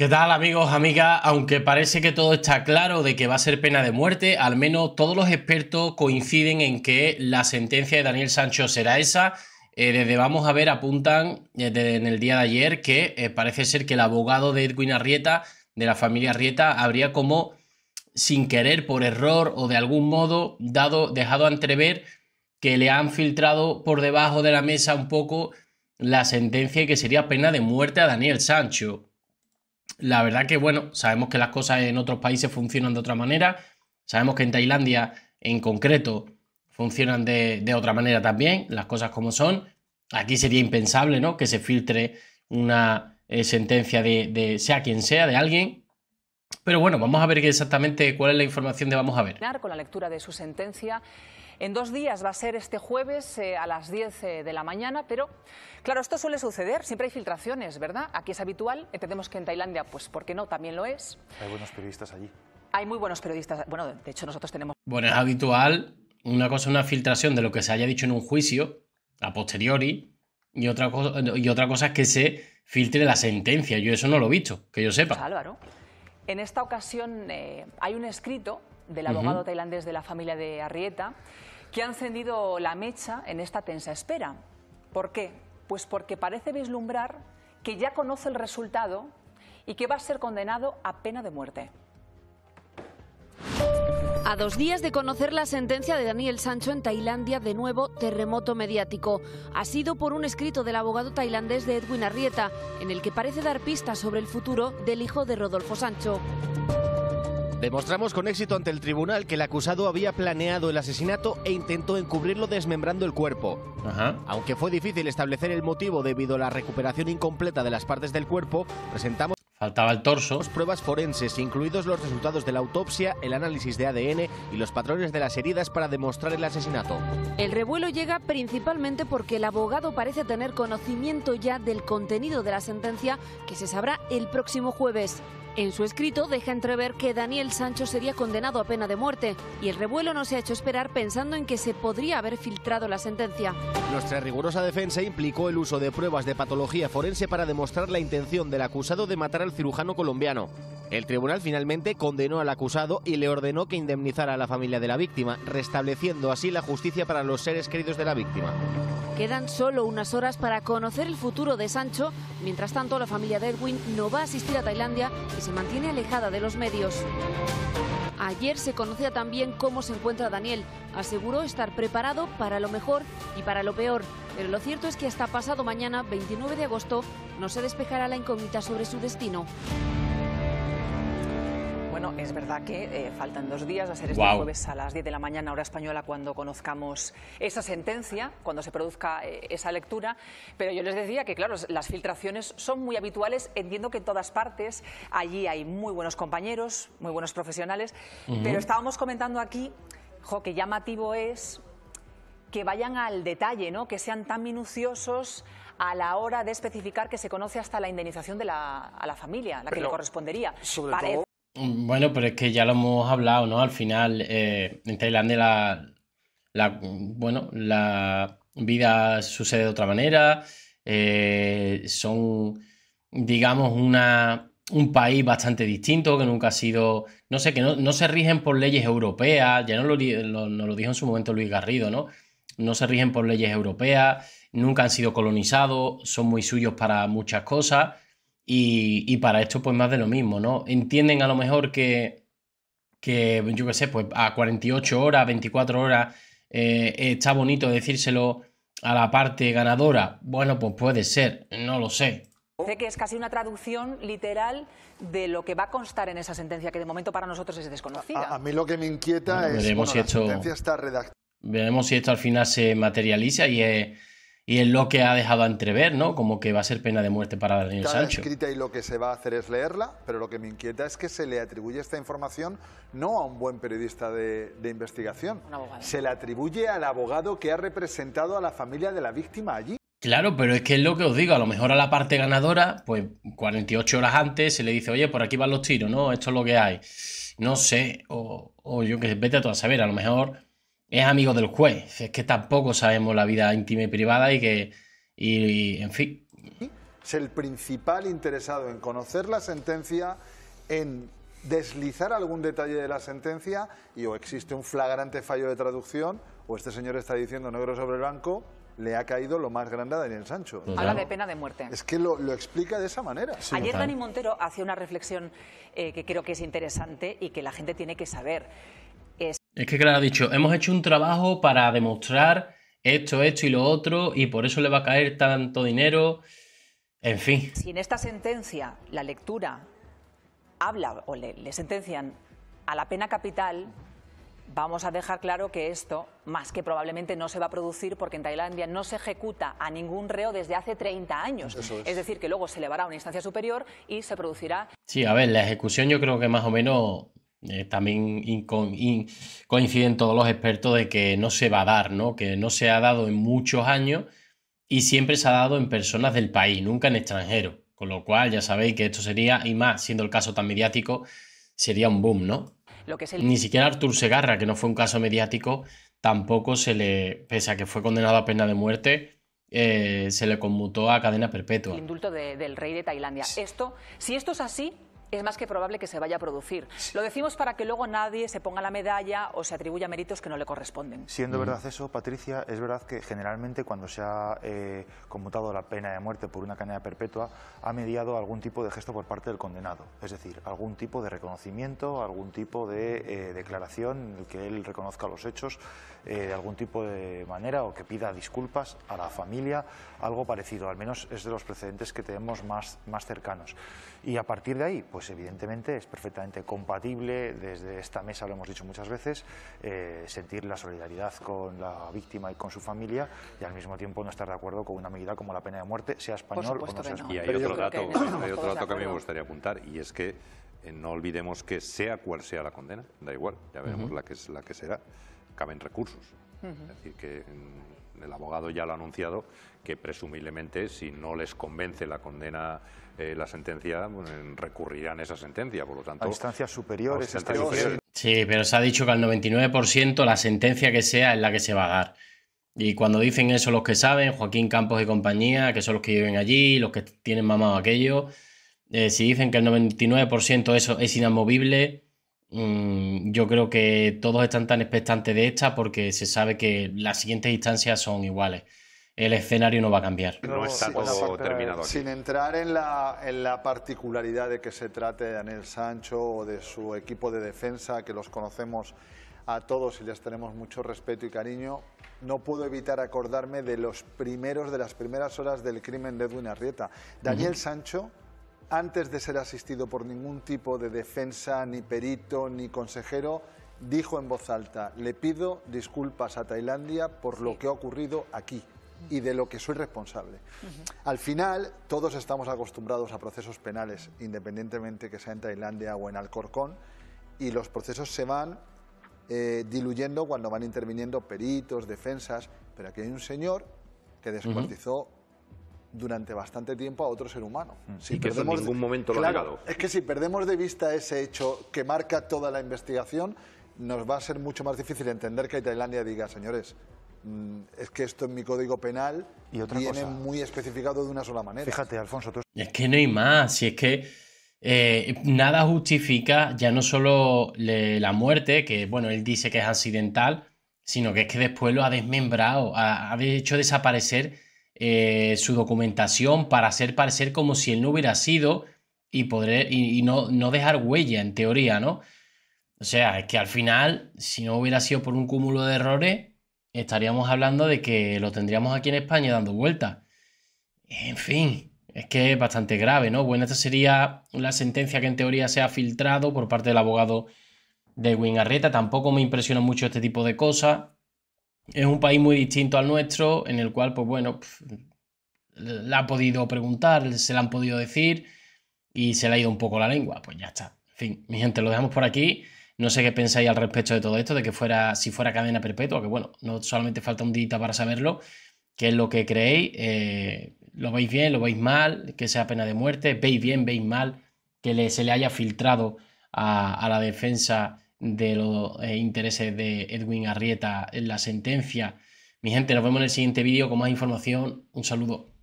¿Qué tal amigos, amigas? Aunque parece que todo está claro de que va a ser pena de muerte, al menos todos los expertos coinciden en que la sentencia de Daniel Sancho será esa. Eh, desde Vamos a ver apuntan desde eh, en el día de ayer que eh, parece ser que el abogado de Edwin Arrieta, de la familia Arrieta, habría como sin querer, por error o de algún modo dado, dejado entrever que le han filtrado por debajo de la mesa un poco la sentencia y que sería pena de muerte a Daniel Sancho. La verdad que, bueno, sabemos que las cosas en otros países funcionan de otra manera. Sabemos que en Tailandia, en concreto, funcionan de, otra manera también, las cosas como son. Aquí sería impensable, ¿no? Que se filtre una eh, sentencia de, sea quien sea, de alguien, pero bueno, vamos a ver exactamente cuál es la información que vamos a ver. Con la lectura de su sentencia en dos días. Va a ser este jueves eh, a las 10 eh, de la mañana, pero claro, esto suele suceder, siempre hay filtraciones, ¿verdad? Aquí es habitual, entendemos que en Tailandia, pues, ¿por qué no? También lo es. Hay buenos periodistas allí. Hay muy buenos periodistas. Bueno, de hecho nosotros tenemos... Bueno, es habitual una cosa una filtración de lo que se haya dicho en un juicio, a posteriori, y otra, cosa, y otra cosa es que se filtre la sentencia. Yo eso no lo he visto, que yo sepa. Pues, Álvaro, en esta ocasión eh, hay un escrito del abogado tailandés de la familia de Arrieta que ha encendido la mecha en esta tensa espera. ¿Por qué? Pues porque parece vislumbrar que ya conoce el resultado y que va a ser condenado a pena de muerte. A dos días de conocer la sentencia de Daniel Sancho en Tailandia, de nuevo terremoto mediático. Ha sido por un escrito del abogado tailandés de Edwin Arrieta, en el que parece dar pistas sobre el futuro del hijo de Rodolfo Sancho. Demostramos con éxito ante el tribunal que el acusado había planeado el asesinato e intentó encubrirlo desmembrando el cuerpo. Aunque fue difícil establecer el motivo debido a la recuperación incompleta de las partes del cuerpo, presentamos Faltaba el torso. pruebas forenses, incluidos los resultados de la autopsia, el análisis de ADN y los patrones de las heridas para demostrar el asesinato. El revuelo llega principalmente porque el abogado parece tener conocimiento ya del contenido de la sentencia que se sabrá el próximo jueves. En su escrito deja entrever que Daniel Sancho sería condenado a pena de muerte y el revuelo no se ha hecho esperar pensando en que se podría haber filtrado la sentencia. Nuestra rigurosa defensa implicó el uso de pruebas de patología forense para demostrar la intención del acusado de matar al cirujano colombiano. El tribunal finalmente condenó al acusado y le ordenó que indemnizara a la familia de la víctima, restableciendo así la justicia para los seres queridos de la víctima. Quedan solo unas horas para conocer el futuro de Sancho. Mientras tanto, la familia de Edwin no va a asistir a Tailandia y se mantiene alejada de los medios. Ayer se conocía también cómo se encuentra Daniel. Aseguró estar preparado para lo mejor y para lo peor. Pero lo cierto es que hasta pasado mañana, 29 de agosto, no se despejará la incógnita sobre su destino es verdad que eh, faltan dos días, va a ser este jueves a las 10 de la mañana, hora española, cuando conozcamos esa sentencia, cuando se produzca eh, esa lectura. Pero yo les decía que, claro, las filtraciones son muy habituales, entiendo que en todas partes, allí hay muy buenos compañeros, muy buenos profesionales, pero estábamos comentando aquí, jo, que llamativo es que vayan al detalle, ¿no? que sean tan minuciosos a la hora de especificar que se conoce hasta la indemnización de la, a la familia, la que le correspondería. Mm, bueno, pero es que ya lo hemos hablado, ¿no? Al final, eh, en Tailandia la, bueno, la vida sucede de otra manera. Eh, son, digamos, un país bastante distinto que nunca ha sido, no sé, que no, se rigen por leyes europeas, ya no lo, nos lo dijo en su momento Luis Garrido, ¿no? No se rigen por leyes europeas, nunca han sido colonizados, son muy suyos para muchas cosas. Y, para esto, pues más de lo mismo, ¿no? Entienden a lo mejor que, yo qué sé, pues a 48 horas, 24 horas, eh, está bonito decírselo a la parte ganadora. Bueno, pues puede ser, no lo sé. sé que es casi una traducción literal de lo que va a constar en esa sentencia, que de momento para nosotros es desconocida. A, mí lo que me inquieta es veremos sentencia está Veremos si esto al final se materializa y es y es lo que ha dejado entrever, ¿no? Como que va a ser pena de muerte para Daniel Sancho. la escrita y lo que se va a hacer es leerla, pero lo que me inquieta es que se le atribuye esta información no a un buen periodista de, investigación, se le atribuye al abogado que ha representado a la familia de la víctima allí. Claro, pero es que es lo que os digo, a lo mejor a la parte ganadora, pues 48 horas antes se le dice, oye, por aquí van los tiros, ¿no? Esto es lo que hay. No sé, o, o yo que sé, vete a todas a saber, a lo mejor es amigo del juez. Es que tampoco sabemos la vida íntima y privada y que, y, en fin. Es el principal interesado en conocer la sentencia, en deslizar algún detalle de la sentencia y o existe un flagrante fallo de traducción o este señor está diciendo negro sobre blanco le ha caído lo más grande a Daniel Sancho. Habla de pena de muerte. Es que lo, explica de esa manera. Ayer Dani Montero hacía una reflexión eh, que creo que es interesante y que la gente tiene que saber. Es que, claro, ha dicho, hemos hecho un trabajo para demostrar esto, esto y lo otro, y por eso le va a caer tanto dinero. En fin. Si en esta sentencia la lectura habla o le, sentencian a la pena capital, vamos a dejar claro que esto, más que probablemente no se va a producir porque en Tailandia no se ejecuta a ningún reo desde hace 30 años. Es. es. decir, que luego se elevará a una instancia superior y se producirá... Sí, a ver, la ejecución yo creo que más o menos eh, también coinciden todos los expertos de que no se va a dar, ¿no? que no se ha dado en muchos años y siempre se ha dado en personas del país, nunca en extranjeros. Con lo cual ya sabéis que esto sería, y más siendo el caso tan mediático, sería un boom, ¿no? Ni siquiera Artur Segarra, que no fue un caso mediático, tampoco se le, pese a que fue condenado a pena de muerte, eh, se le conmutó a cadena perpetua. El indulto del rey de Tailandia. Esto, si esto es así, es más que probable que se vaya a producir. Lo decimos para que luego nadie se ponga la medalla o se atribuya méritos que no le corresponden. Siendo mm. verdad eso, Patricia, es verdad que generalmente cuando se ha eh, conmutado la pena de muerte por una cadena perpetua, ha mediado algún tipo de gesto por parte del condenado. Es decir, algún tipo de reconocimiento, algún tipo de eh, declaración en el que él reconozca los hechos eh, de algún tipo de manera o que pida disculpas a la familia, algo parecido. Al menos es de los precedentes que tenemos más, más cercanos. Y a partir de ahí, pues pues evidentemente es perfectamente compatible, desde esta mesa lo hemos dicho muchas veces, eh, sentir la solidaridad con la víctima y con su familia y al mismo tiempo no estar de acuerdo con una medida como la pena de muerte, sea español o no sea español. Y hay otro, dato, que a mí me gustaría apuntar y es que eh, no olvidemos que sea cual sea la condena, da igual, ya veremos la, que es, la que será, caben recursos. Es decir, que mm, el abogado ya lo ha anunciado, que presumiblemente si no les convence la condena, eh, la sentencia, recurrirán esa sentencia. Por lo tanto, a instancias superiores. Sí, pero se ha dicho que al 99% la sentencia que sea es la que se va a dar. Y cuando dicen eso los que saben, Joaquín Campos y compañía, que son los que viven allí, los que tienen mamado aquello, eh, si dicen que el 99% eso es inamovible, Mm, yo creo que todos están tan expectantes de esta porque se sabe que las siguientes instancias son iguales. El escenario no va a cambiar. sin, entrar en la, particularidad de que se trate de Daniel Sancho o de su equipo de defensa, que los conocemos a todos y les tenemos mucho respeto y cariño, no puedo evitar acordarme de los primeros, de las primeras horas del crimen de Edwin Arrieta. Daniel Sancho antes de ser asistido por ningún tipo de defensa, ni perito, ni consejero, dijo en voz alta, le pido disculpas a Tailandia por lo que ha ocurrido aquí y de lo que soy responsable. Al final, todos estamos acostumbrados a procesos penales, independientemente que sea en Tailandia o en Alcorcón, y los procesos se van eh, diluyendo cuando van interviniendo peritos, defensas, pero aquí hay un señor que descuartizó durante bastante tiempo a otro ser humano. Mm. Si y que eso en ningún momento lo ha llegado. Es que si perdemos de vista ese hecho que marca toda la investigación, nos va a ser mucho más difícil entender que Tailandia diga, señores, mm, es que esto en mi código penal y otra viene muy especificado de una sola manera. Fíjate, Alfonso, tú... Es que no hay más, si es que... Eh, nada justifica ya no solo la muerte, que bueno, él dice que es accidental, sino que es que después lo ha desmembrado, ha hecho desaparecer eh, su documentación para hacer parecer como si él no hubiera sido y, poder, y, no, no dejar huella en teoría, ¿no? O sea, es que al final, si no hubiera sido por un cúmulo de errores, estaríamos hablando de que lo tendríamos aquí en España dando vueltas. En fin, es que es bastante grave, ¿no? Bueno, esta sería la sentencia que en teoría se ha filtrado por parte del abogado de Wingarreta. Tampoco me impresiona mucho este tipo de cosas es un país muy distinto al nuestro, en el cual, pues bueno, le la ha podido preguntar, se la han podido decir y se le ha ido un poco la lengua. Pues ya está. En fin, mi gente, lo dejamos por aquí. No sé qué pensáis al respecto de todo esto, de que fuera, si fuera cadena perpetua, que bueno, no solamente falta un dígito para saberlo, qué es lo que creéis, eh, lo veis bien, lo veis mal, que sea pena de muerte, veis bien, veis mal, que se le haya filtrado a, a la defensa de los eh, intereses de Edwin Arrieta en la sentencia. Mi gente, nos vemos en el siguiente vídeo con más información. Un saludo.